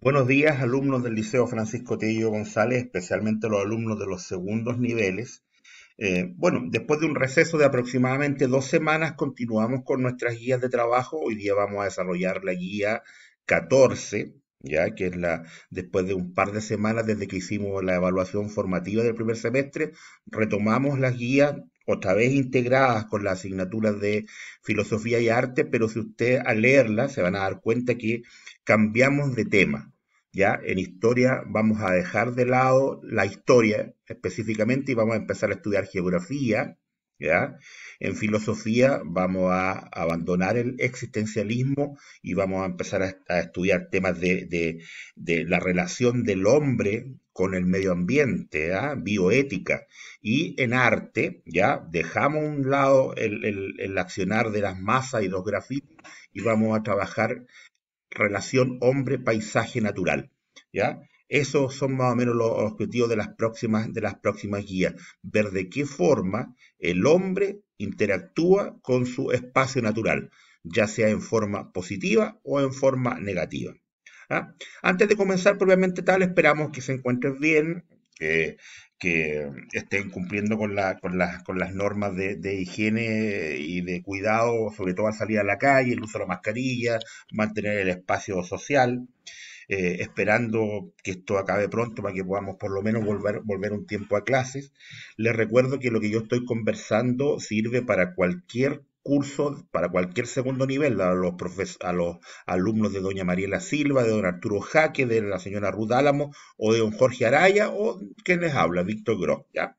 Buenos días, alumnos del Liceo Francisco Tello González, especialmente los alumnos de los segundos niveles. Eh, bueno, después de un receso de aproximadamente dos semanas, continuamos con nuestras guías de trabajo. Hoy día vamos a desarrollar la guía 14, ya que es la después de un par de semanas desde que hicimos la evaluación formativa del primer semestre, retomamos las guías otra vez integradas con las asignaturas de filosofía y arte, pero si usted al leerlas se van a dar cuenta que cambiamos de tema. Ya en historia vamos a dejar de lado la historia específicamente y vamos a empezar a estudiar geografía, ¿ya? En filosofía vamos a abandonar el existencialismo y vamos a empezar a, estudiar temas de, la relación del hombre con el medio ambiente, ¿ya? bioética. Y en arte, ¿ya? dejamos a un lado el, accionar de las masas y los grafitos y vamos a trabajar relación hombre-paisaje natural. ¿ya? Esos son más o menos los objetivos de las próximas, de las próximas guías. Ver de qué forma el hombre interactúa con su espacio natural, ya sea en forma positiva o en forma negativa. ¿ah? Antes de comenzar propiamente tal, esperamos que se encuentren bien, que estén cumpliendo con, con, las normas de, de, higiene y de cuidado, sobre todo al salir a la calle, el uso de la mascarilla, mantener el espacio social. Eh, esperando que esto acabe pronto para que podamos por lo menos volver, volver un tiempo a clases. Les recuerdo que lo que yo estoy conversando sirve para cualquier curso para cualquier segundo nivel, a los, profes a los alumnos de doña Mariela Silva, de don Arturo Jaque, de la señora Ruth Álamo o de don Jorge Araya o quien les habla, Víctor Gross. ¿ya?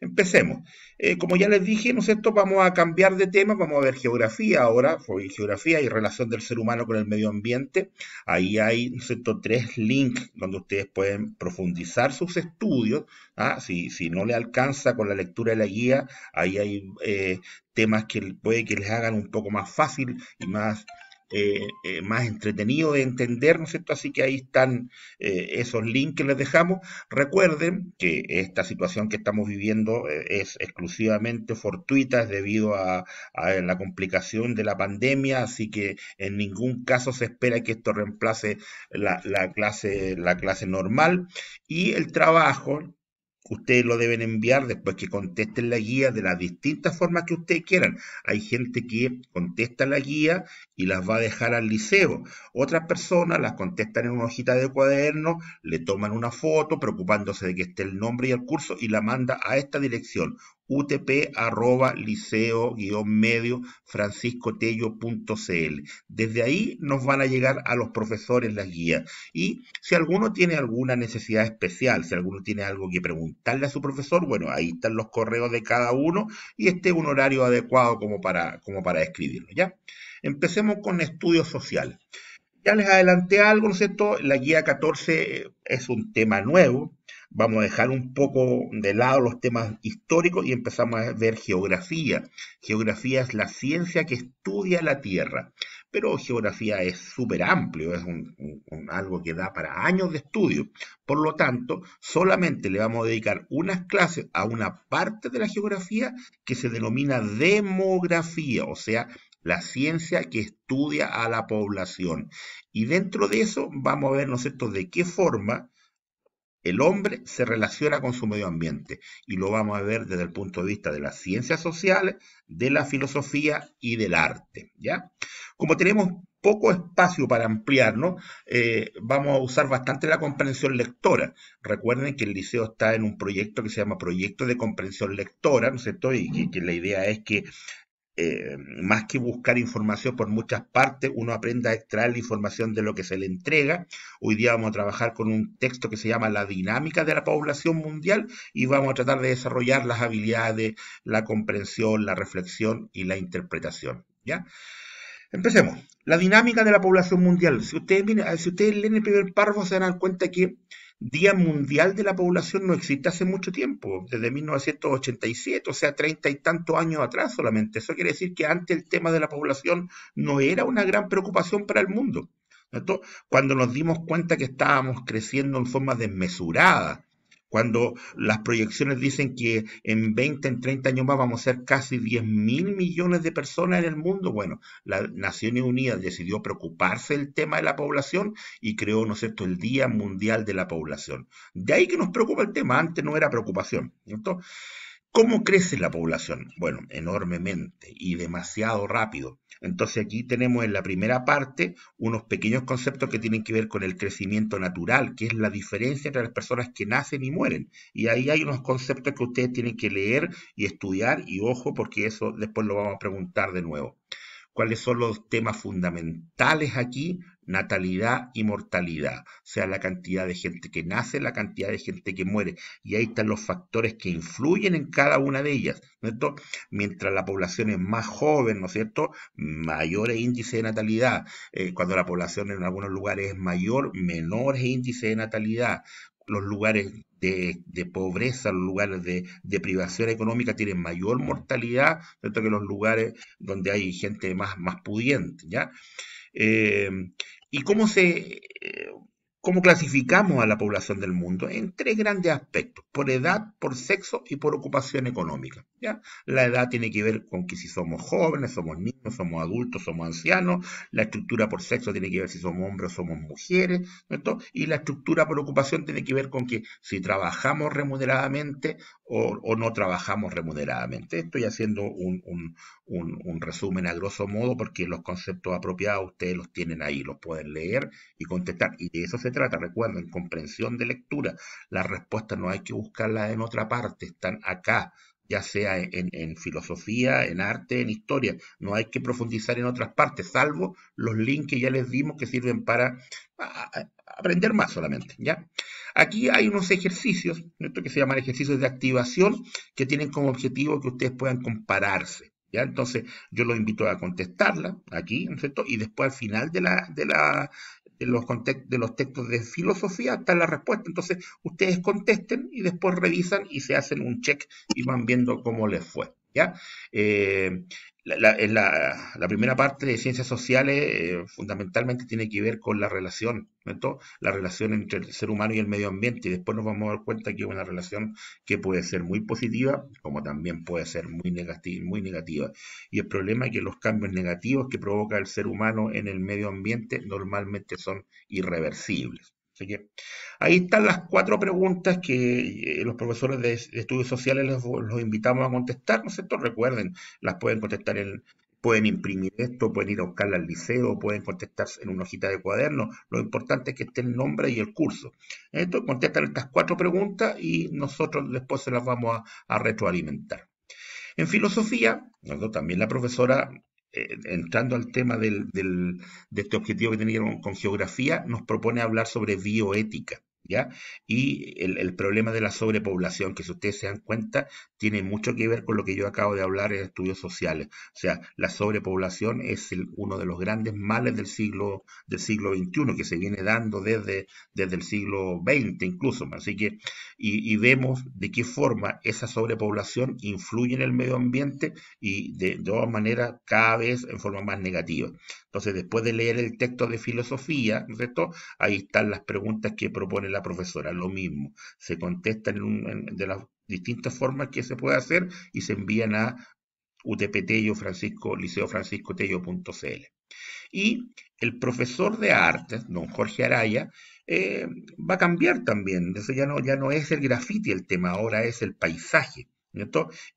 Empecemos. Eh, como ya les dije, ¿no es Vamos a cambiar de tema, vamos a ver geografía ahora, geografía y relación del ser humano con el medio ambiente. Ahí hay, ¿no tres links donde ustedes pueden profundizar sus estudios. ¿ah? Si, si, no le alcanza con la lectura de la guía, ahí hay eh, temas que puede que les hagan un poco más fácil y más, eh, eh, más entretenido de entender, ¿no es cierto? Así que ahí están eh, esos links que les dejamos. Recuerden que esta situación que estamos viviendo es exclusivamente fortuita, es debido a, la complicación de la pandemia, así que en ningún caso se espera que esto reemplace clase, la clase normal. Y el trabajo, Ustedes lo deben enviar después que contesten la guía de las distintas formas que ustedes quieran. Hay gente que contesta la guía y las va a dejar al liceo. Otras personas las contestan en una hojita de cuaderno, le toman una foto preocupándose de que esté el nombre y el curso y la manda a esta dirección utp-liceo-medio-franciscotello.cl. Desde ahí nos van a llegar a los profesores las guías. Y si alguno tiene alguna necesidad especial, si alguno tiene algo que preguntarle a su profesor, bueno, ahí están los correos de cada uno y este es un horario adecuado como para, como para escribirlo, ¿ya? Empecemos con estudios sociales. Ya les adelanté algo, ¿no es cierto? La guía 14 es un tema nuevo, vamos a dejar un poco de lado los temas históricos y empezamos a ver geografía. Geografía es la ciencia que estudia la Tierra, pero geografía es súper amplio, es un, algo que da para años de estudio. Por lo tanto, solamente le vamos a dedicar unas clases a una parte de la geografía que se denomina demografía, o sea, la ciencia que estudia a la población. Y dentro de eso vamos a ver, ¿no de qué forma el hombre se relaciona con su medio ambiente y lo vamos a ver desde el punto de vista de las ciencias sociales, de la filosofía y del arte. ¿ya? Como tenemos poco espacio para ampliarnos, eh, vamos a usar bastante la comprensión lectora. Recuerden que el liceo está en un proyecto que se llama Proyecto de Comprensión Lectora, ¿no es cierto? Y que la idea es que eh, más que buscar información por muchas partes, uno aprenda a extraer la información de lo que se le entrega. Hoy día vamos a trabajar con un texto que se llama La dinámica de la población mundial y vamos a tratar de desarrollar las habilidades, la comprensión, la reflexión y la interpretación. ¿Ya? Empecemos. La dinámica de la población mundial. Si ustedes, si ustedes leen el primer párrafo se dan cuenta que Día Mundial de la Población no existe hace mucho tiempo, desde 1987, o sea, treinta y tantos años atrás solamente. Eso quiere decir que antes el tema de la población no era una gran preocupación para el mundo. Cuando nos dimos cuenta que estábamos creciendo en forma desmesurada, cuando las proyecciones dicen que en 20, en 30 años más vamos a ser casi 10 mil millones de personas en el mundo. Bueno, las Naciones Unidas decidió preocuparse del tema de la población y creó, ¿no es cierto?, el Día Mundial de la Población. De ahí que nos preocupa el tema, antes no era preocupación. ¿cierto? ¿Cómo crece la población? Bueno, enormemente y demasiado rápido. Entonces aquí tenemos en la primera parte unos pequeños conceptos que tienen que ver con el crecimiento natural, que es la diferencia entre las personas que nacen y mueren. Y ahí hay unos conceptos que ustedes tienen que leer y estudiar y ojo porque eso después lo vamos a preguntar de nuevo. ¿Cuáles son los temas fundamentales aquí? natalidad y mortalidad, o sea, la cantidad de gente que nace, la cantidad de gente que muere. Y ahí están los factores que influyen en cada una de ellas, ¿no cierto? Mientras la población es más joven, ¿no es cierto? Mayores índice de natalidad. Eh, cuando la población en algunos lugares es mayor, menores índices de natalidad los lugares de, pobreza, los lugares de, privación económica tienen mayor mortalidad, ¿cierto? que los lugares donde hay gente más, más pudiente, ¿ya? Eh, ¿Y cómo se, eh, cómo clasificamos a la población del mundo en tres grandes aspectos, por edad, por sexo y por ocupación económica. ¿ya? La edad tiene que ver con que si somos jóvenes, somos niños, somos adultos, somos ancianos, la estructura por sexo tiene que ver si somos hombres o somos mujeres, y la estructura por ocupación tiene que ver con que si trabajamos remuneradamente o, no trabajamos remuneradamente. Estoy haciendo un, un, resumen a grosso modo porque los conceptos apropiados ustedes los tienen ahí, los pueden leer y contestar, y de eso se trata. en comprensión de lectura. la respuesta no hay que buscarla en otra parte, están acá, ya sea en, filosofía, en arte, en historia. No hay que profundizar en otras partes, salvo los links que ya les dimos que sirven para aprender más solamente. ¿ya? Aquí hay unos ejercicios, esto que se llaman ejercicios de activación, que tienen como objetivo que ustedes puedan compararse. ¿Ya? Entonces, yo los invito a contestarla aquí, ¿no es cierto? Y después al final de la, de la de los, de los textos de filosofía está la respuesta. Entonces, ustedes contesten y después revisan y se hacen un check y van viendo cómo les fue. ¿ya? Eh, la, primera parte de ciencias sociales eh, fundamentalmente tiene que ver con la relación, la relación entre el ser humano y el medio ambiente, y después nos vamos a dar cuenta que es una relación que puede ser muy positiva, como también puede ser muy, muy negativa. Y el problema es que los cambios negativos que provoca el ser humano en el medio ambiente normalmente son irreversibles. Así que ahí están las cuatro preguntas que eh, los profesores de, estudios sociales los, invitamos a contestar, ¿no es cierto? Recuerden, las pueden contestar en, pueden imprimir esto, pueden ir a buscarla al liceo, pueden contestar en una hojita de cuaderno. Lo importante es que esté el nombre y el curso. Entonces contestan estas cuatro preguntas y nosotros después se las vamos a, retroalimentar. En filosofía, también la profesora eh, entrando al tema del, del, de este objetivo que tenía con geografía, nos propone hablar sobre bioética. Y el, problema de la sobrepoblación, que si ustedes se dan cuenta, tiene mucho que ver con lo que yo acabo de hablar en estudios sociales. O sea, la sobrepoblación es uno de los grandes males del siglo, del siglo XXI, que se viene dando desde, desde el siglo XX incluso. Así que, y, vemos de qué forma esa sobrepoblación influye en el medio ambiente y de, de todas maneras cada vez en forma más negativa. Entonces, después de leer el texto de filosofía, ¿no es Ahí están las preguntas que propone la profesora, lo mismo. Se contestan de las distintas formas que se puede hacer y se envían a utptello francisco, Y el profesor de artes, don Jorge Araya, eh, va a cambiar también. Eso ya no, ya no es el graffiti el tema, ahora es el paisaje.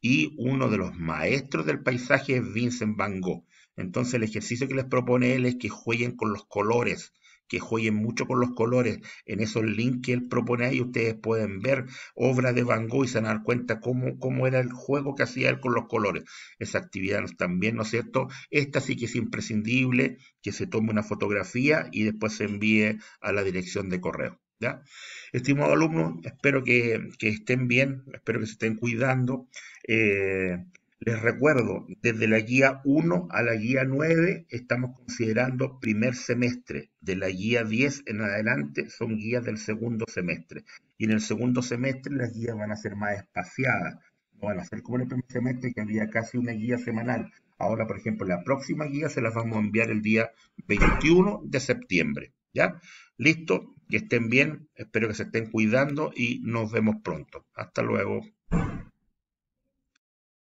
Y uno de los maestros del paisaje es Vincent Van Gogh. Entonces el ejercicio que les propone él es que jueguen con los colores, que jueguen mucho con los colores. En esos links que él propone ahí, ustedes pueden ver obra de Van Gogh y se van a dar cuenta cómo, cómo era el juego que hacía él con los colores. Esa actividad también, ¿no es cierto? Esta sí que es imprescindible que se tome una fotografía y después se envíe a la dirección de correo. ¿Ya? Estimado alumno, espero que, estén bien, espero que se estén cuidando. Eh, les recuerdo, desde la guía 1 a la guía 9 estamos considerando primer semestre. De la guía 10 en adelante son guías del segundo semestre. Y en el segundo semestre las guías van a ser más espaciadas. No van a ser como en el primer semestre que había casi una guía semanal. Ahora, por ejemplo, la próxima guía se las vamos a enviar el día 21 de septiembre. ¿Ya? Listo, que estén bien, espero que se estén cuidando y nos vemos pronto. Hasta luego.